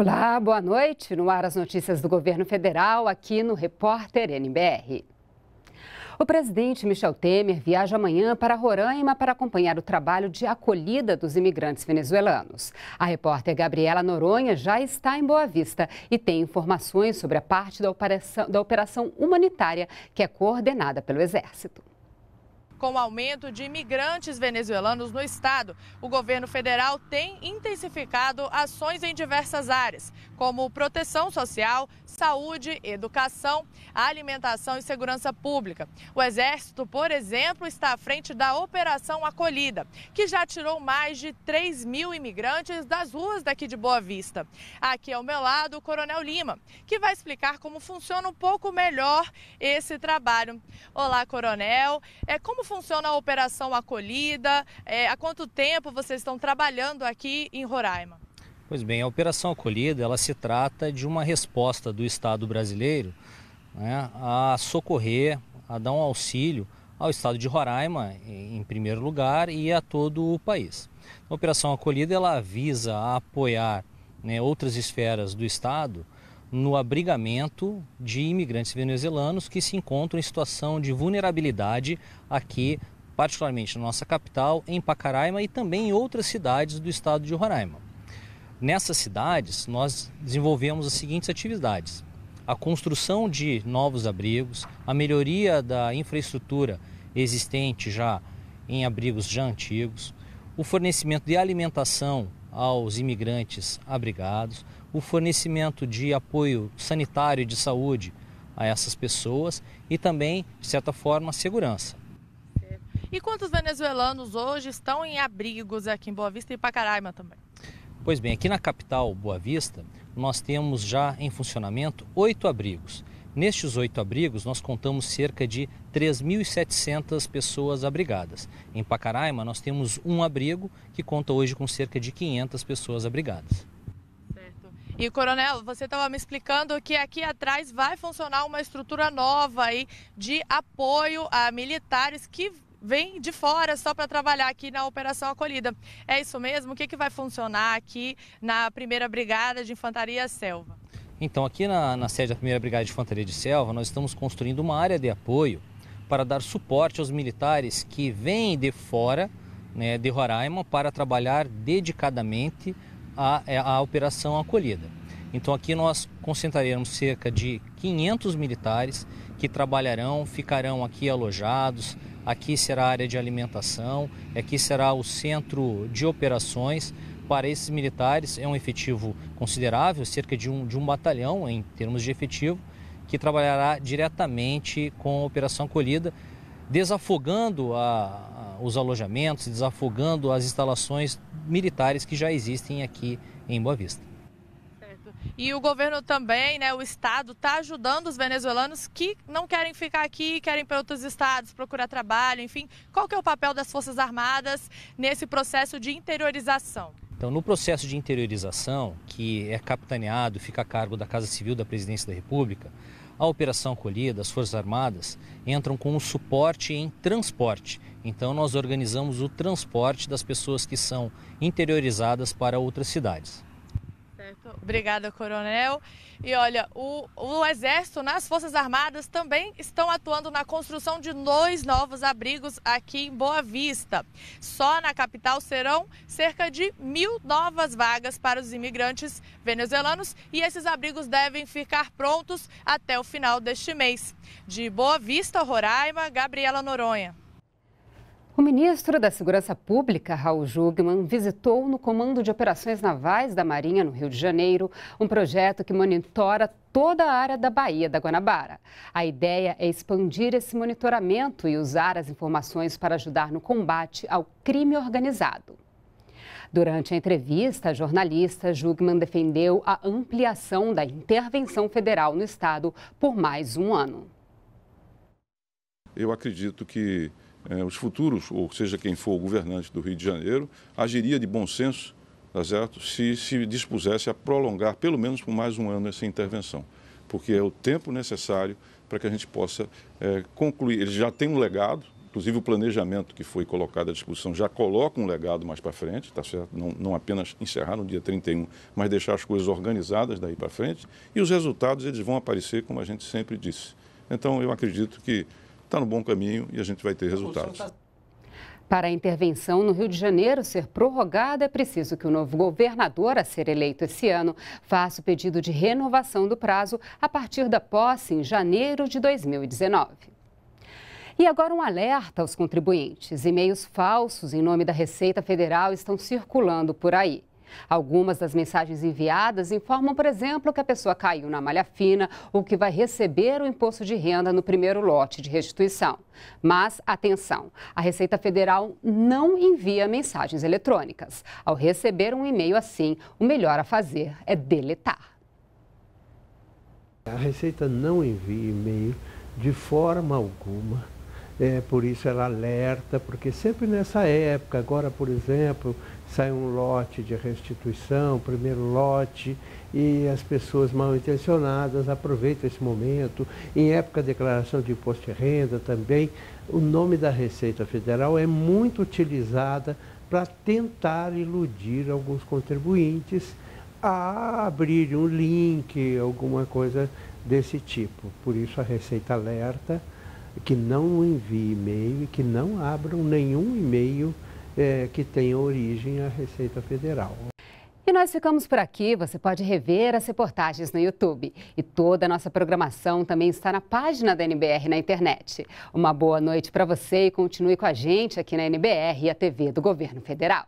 Olá, boa noite. No ar as notícias do governo federal aqui no Repórter NBR. O presidente Michel Temer viaja amanhã para Roraima para acompanhar o trabalho de acolhida dos imigrantes venezuelanos. A repórter Gabriela Noronha já está em Boa Vista e tem informações sobre a parte da operação, da operação humanitária que é coordenada pelo Exército. Com o aumento de imigrantes venezuelanos no estado, o governo federal tem intensificado ações em diversas áreas, como proteção social, saúde, educação, alimentação e segurança pública. O Exército, por exemplo, está à frente da Operação Acolhida, que já tirou mais de 3 mil imigrantes das ruas daqui de Boa Vista. Aqui ao meu lado, o Coronel Lima, que vai explicar como funciona um pouco melhor esse trabalho. Olá, Coronel. É como funciona a operação acolhida? É, há quanto tempo vocês estão trabalhando aqui em Roraima? Pois bem, a operação acolhida ela se trata de uma resposta do Estado brasileiro né, a socorrer, a dar um auxílio ao Estado de Roraima, em primeiro lugar, e a todo o país. A operação acolhida ela visa apoiar né, outras esferas do Estado no abrigamento de imigrantes venezuelanos que se encontram em situação de vulnerabilidade aqui, particularmente na nossa capital, em Pacaraima e também em outras cidades do estado de Roraima. Nessas cidades, nós desenvolvemos as seguintes atividades: a construção de novos abrigos, a melhoria da infraestrutura existente já em abrigos já antigos, o fornecimento de alimentação aos imigrantes abrigados, o fornecimento de apoio sanitário e de saúde a essas pessoas e também, de certa forma, segurança. E quantos venezuelanos hoje estão em abrigos aqui em Boa Vista e Pacaraima também? Pois bem, aqui na capital Boa Vista, nós temos já em funcionamento oito abrigos. Nestes oito abrigos, nós contamos cerca de 3.700 pessoas abrigadas. Em Pacaraima, nós temos um abrigo que conta hoje com cerca de 500 pessoas abrigadas. E, Coronel, você estava me explicando que aqui atrás vai funcionar uma estrutura nova aí de apoio a militares que vêm de fora só para trabalhar aqui na Operação Acolhida. É isso mesmo? O que, que vai funcionar aqui na 1 Brigada de Infantaria Selva? Então, aqui na, na sede da 1 Brigada de Infantaria de Selva, nós estamos construindo uma área de apoio para dar suporte aos militares que vêm de fora né, de Roraima para trabalhar dedicadamente a, é, a operação acolhida. Então aqui nós concentraremos cerca de 500 militares que trabalharão, ficarão aqui alojados. Aqui será a área de alimentação, aqui será o centro de operações para esses militares. É um efetivo considerável, cerca de um, de um batalhão em termos de efetivo, que trabalhará diretamente com a Operação acolhida, desafogando a, a, os alojamentos, desafogando as instalações militares que já existem aqui em Boa Vista. Certo. E o governo também, né, o Estado, está ajudando os venezuelanos que não querem ficar aqui, querem para outros estados, procurar trabalho, enfim. Qual que é o papel das Forças Armadas nesse processo de interiorização? Então, no processo de interiorização, que é capitaneado, fica a cargo da Casa Civil da Presidência da República, a Operação Colhida, as Forças Armadas entram com o suporte em transporte. Então, nós organizamos o transporte das pessoas que são interiorizadas para outras cidades. Obrigada, coronel. E olha, o, o Exército, nas Forças Armadas, também estão atuando na construção de dois novos abrigos aqui em Boa Vista. Só na capital serão cerca de mil novas vagas para os imigrantes venezuelanos e esses abrigos devem ficar prontos até o final deste mês. De Boa Vista, Roraima, Gabriela Noronha. O ministro da Segurança Pública, Raul Jugman, visitou no Comando de Operações Navais da Marinha, no Rio de Janeiro, um projeto que monitora toda a área da Baía da Guanabara. A ideia é expandir esse monitoramento e usar as informações para ajudar no combate ao crime organizado. Durante a entrevista, a jornalista Jugman defendeu a ampliação da intervenção federal no Estado por mais um ano. Eu acredito que é, os futuros, ou seja quem for o governante do Rio de Janeiro, agiria de bom senso, tá certo? Se se dispusesse a prolongar pelo menos por mais um ano essa intervenção, porque é o tempo necessário para que a gente possa é, concluir. Ele já tem um legado, inclusive o planejamento que foi colocado à discussão já coloca um legado mais para frente, tá certo? Não, não, apenas encerrar no dia 31, mas deixar as coisas organizadas daí para frente, e os resultados eles vão aparecer, como a gente sempre disse. Então, eu acredito que está no bom caminho e a gente vai ter resultados. Para a intervenção no Rio de Janeiro ser prorrogada, é preciso que o novo governador, a ser eleito esse ano, faça o pedido de renovação do prazo a partir da posse em janeiro de 2019. E agora um alerta aos contribuintes. E-mails falsos em nome da Receita Federal estão circulando por aí. Algumas das mensagens enviadas informam, por exemplo, que a pessoa caiu na malha fina ou que vai receber o imposto de renda no primeiro lote de restituição. Mas atenção, a Receita Federal não envia mensagens eletrônicas. Ao receber um e-mail assim, o melhor a fazer é deletar. A Receita não envia e-mail de forma alguma é, por isso ela alerta, porque sempre nessa época, agora por exemplo, sai um lote de restituição, primeiro lote, e as pessoas mal intencionadas aproveitam esse momento. Em época de declaração de imposto de renda também, o nome da Receita Federal é muito utilizada para tentar iludir alguns contribuintes a abrir um link, alguma coisa desse tipo. Por isso a Receita alerta que não envie e-mail e que não abram nenhum e-mail é, que tenha origem à Receita Federal. E nós ficamos por aqui. Você pode rever as reportagens no YouTube. E toda a nossa programação também está na página da NBR na internet. Uma boa noite para você e continue com a gente aqui na NBR e a TV do Governo Federal.